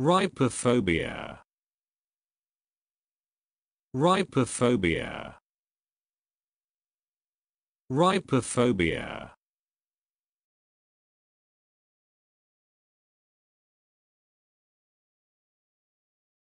Ripophobia. Ripophobia. Ripophobia.